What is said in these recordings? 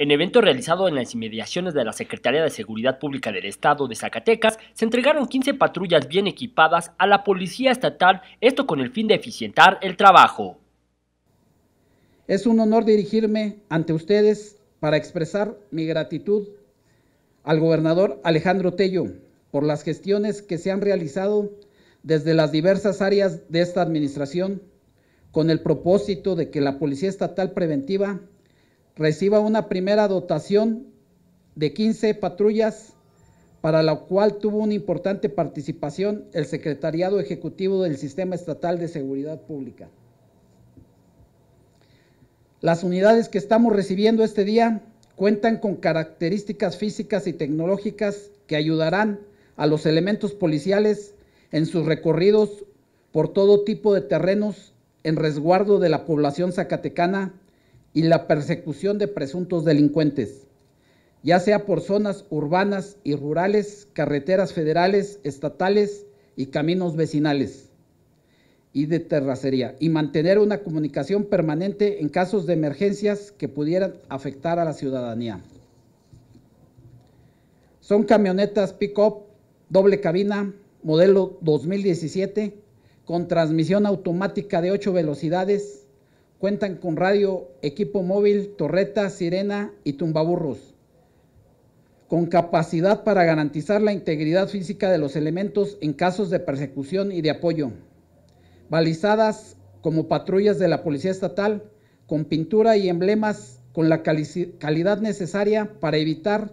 En evento realizado en las inmediaciones de la Secretaría de Seguridad Pública del Estado de Zacatecas, se entregaron 15 patrullas bien equipadas a la Policía Estatal, esto con el fin de eficientar el trabajo. Es un honor dirigirme ante ustedes para expresar mi gratitud al gobernador Alejandro Tello por las gestiones que se han realizado desde las diversas áreas de esta administración con el propósito de que la Policía Estatal Preventiva reciba una primera dotación de 15 patrullas, para la cual tuvo una importante participación el Secretariado Ejecutivo del Sistema Estatal de Seguridad Pública. Las unidades que estamos recibiendo este día cuentan con características físicas y tecnológicas que ayudarán a los elementos policiales en sus recorridos por todo tipo de terrenos en resguardo de la población zacatecana y la persecución de presuntos delincuentes, ya sea por zonas urbanas y rurales, carreteras federales, estatales y caminos vecinales y de terracería, y mantener una comunicación permanente en casos de emergencias que pudieran afectar a la ciudadanía. Son camionetas pick-up, doble cabina, modelo 2017, con transmisión automática de 8 velocidades, Cuentan con radio, equipo móvil, torreta, sirena y tumbaburros, con capacidad para garantizar la integridad física de los elementos en casos de persecución y de apoyo. Balizadas como patrullas de la Policía Estatal, con pintura y emblemas con la calidad necesaria para evitar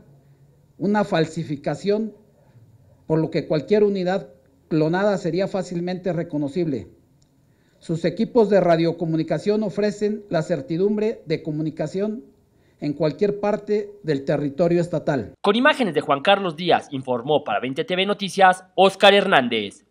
una falsificación, por lo que cualquier unidad clonada sería fácilmente reconocible. Sus equipos de radiocomunicación ofrecen la certidumbre de comunicación en cualquier parte del territorio estatal. Con imágenes de Juan Carlos Díaz, informó para 20 TV Noticias Oscar Hernández.